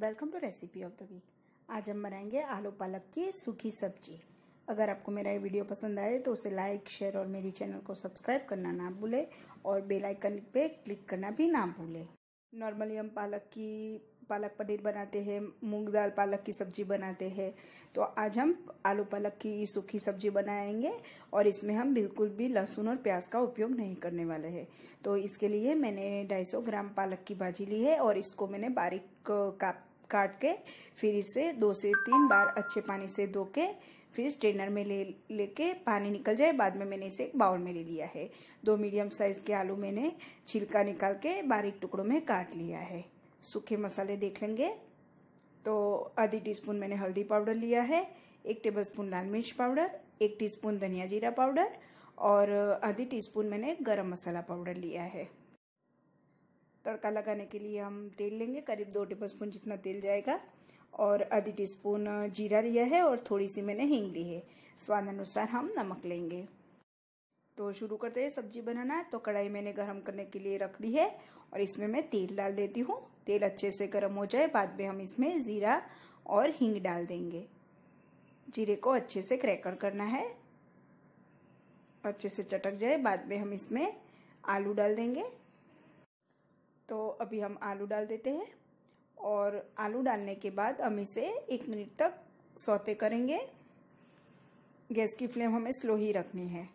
welcome to recipe of the week आज हम बनाएंगे आलू पालक की सूखी सब्जी अगर आपको मेरा ये वीडियो पसंद आए तो उसे लाइक शेयर और मेरी चैनल को सब्सक्राइब करना ना भूले और बेल आइकन पे क्लिक करना भी ना भूले नॉर्मली हम पालक की पालक पनीर बनाते हैं मूंग दाल पालक की सब्जी बनाते हैं तो आज हम आलू पालक की सूखी सब्जी बनाएंगे और इसमें हम बिल्कुल भी लहसुन और प्याज का उपयोग नहीं करने वाले हैं तो इसके लिए मैंने 250 ग्राम पालक की भाजी ली है और इसको मैंने बारीक काट काट के फिर इसे दो से तीन बार अच्छे पानी से धो के फिर स्ट्रेनर में ले लेके पानी निकल जाए बाद में मैंने इसे एक बाउल में ले लिया है दो मीडियम साइज के आलू मैंने छिलका निकाल के बारीक टुकड़ों में काट लिया है सूखे मसाले देख लेंगे तो आधी टीस्पून मैंने हल्दी पाउडर लिया है एक टेबलस्पून लाल मिर्च पाउडर एक टीस्पून धनिया जीरा पाउडर और आधी टीस्पून मैंने गरम मसाला पाउडर लिया है तड़का लगाने के लिए हम तेल लेंगे करीब दो टेबल स्पून जितना तेल जाएगा और आधी टी स्पून जीरा लिया है और थोड़ी सी मैंने हींग ली है स्वाद अनुसार हम नमक लेंगे तो शुरू करते हैं सब्जी बनाना तो कढ़ाई मैंने गर्म करने के लिए रख दी है और इसमें मैं तेल डाल देती हूँ तेल अच्छे से गर्म हो जाए बाद में हम इसमें ज़ीरा और हींग डाल देंगे जीरे को अच्छे से क्रैकर करना है अच्छे से चटक जाए बाद में हम इसमें आलू डाल देंगे तो अभी हम आलू डाल देते हैं और आलू डालने के बाद हम इसे एक मिनट तक सौते करेंगे गैस की फ्लेम हमें स्लो ही रखनी है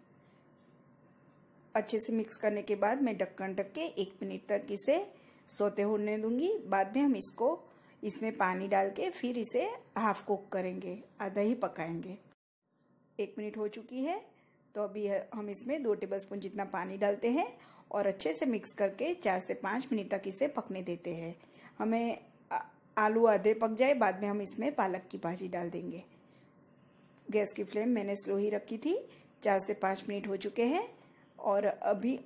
अच्छे से मिक्स करने के बाद मैं ढक्कन ढक के एक मिनट तक इसे सोते होने दूंगी बाद में हम इसको इसमें पानी डाल के फिर इसे हाफ कुक करेंगे आधा ही पकाएंगे एक मिनट हो चुकी है तो अभी हम इसमें दो टेबल स्पून जितना पानी डालते हैं और अच्छे से मिक्स करके चार से पाँच मिनट तक इसे पकने देते हैं हमें आलू आधे पक जाए बाद में हम इसमें पालक की भाजी डाल देंगे गैस की फ्लेम मैंने स्लो ही रखी थी चार से पाँच मिनट हो चुके हैं और अभी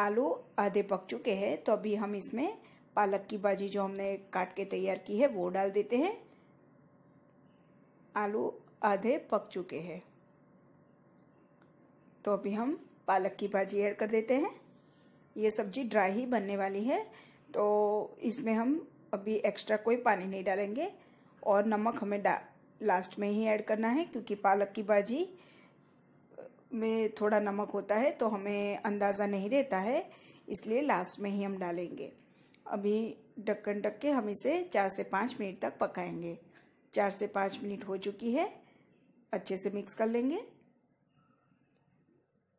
आलू आधे पक चुके हैं तो अभी हम इसमें पालक की भाजी जो हमने काट के तैयार की है वो डाल देते हैं आलू आधे पक चुके हैं तो अभी हम पालक की भाजी ऐड कर देते हैं ये सब्जी ड्राई ही बनने वाली है तो इसमें हम अभी एक्स्ट्रा कोई पानी नहीं डालेंगे और नमक हमें डा लास्ट में ही ऐड करना है क्योंकि पालक की भाजी में थोड़ा नमक होता है तो हमें अंदाज़ा नहीं रहता है इसलिए लास्ट में ही हम डालेंगे अभी ढक्कन ढक के हम इसे चार से पाँच मिनट तक पकाएंगे चार से पाँच मिनट हो चुकी है अच्छे से मिक्स कर लेंगे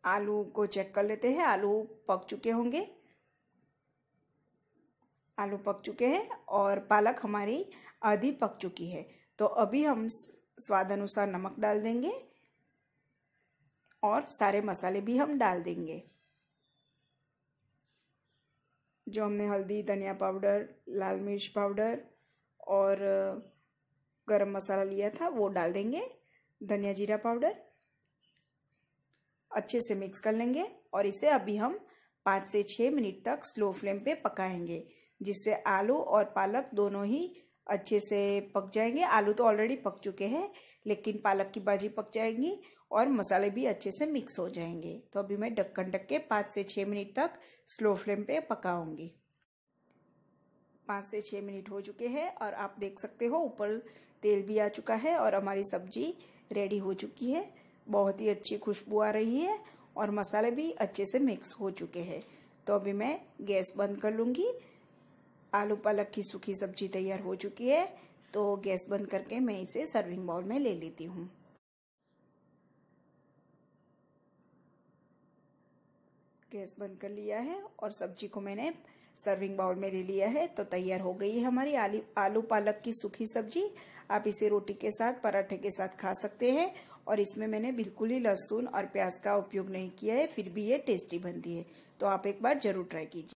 आलू को चेक कर लेते हैं आलू पक चुके होंगे आलू पक चुके हैं और पालक हमारी आधी पक चुकी है तो अभी हम स्वाद अनुसार नमक डाल देंगे और सारे मसाले भी हम डाल देंगे जो हमने हल्दी धनिया पाउडर लाल मिर्च पाउडर और गरम मसाला लिया था वो डाल देंगे धनिया जीरा पाउडर अच्छे से मिक्स कर लेंगे और इसे अभी हम पाँच से छः मिनट तक स्लो फ्लेम पे पकाएंगे जिससे आलू और पालक दोनों ही अच्छे से पक जाएंगे आलू तो ऑलरेडी पक चुके हैं लेकिन पालक की भाजी पक जाएगी और मसाले भी अच्छे से मिक्स हो जाएंगे तो अभी मैं ढक्कन ढक के पाँच से छः मिनट तक स्लो फ्लेम पे पकाऊंगी पाँच से छः मिनट हो चुके हैं और आप देख सकते हो ऊपर तेल भी आ चुका है और हमारी सब्जी रेडी हो चुकी है बहुत ही अच्छी खुशबू आ रही है और मसाले भी अच्छे से मिक्स हो चुके हैं तो अभी मैं गैस बंद कर लूँगी आलू पालक की सूखी सब्जी तैयार हो चुकी है तो गैस बंद करके मैं इसे सर्विंग बाउल में ले लेती हूँ गैस बंद कर लिया है और सब्जी को मैंने सर्विंग बाउल में ले लिया है तो तैयार हो गई है हमारी आलू पालक की सूखी सब्जी आप इसे रोटी के साथ पराठे के साथ खा सकते हैं और इसमें मैंने बिल्कुल ही लहसुन और प्याज का उपयोग नहीं किया है फिर भी ये टेस्टी बनती है तो आप एक बार जरूर ट्राई कीजिए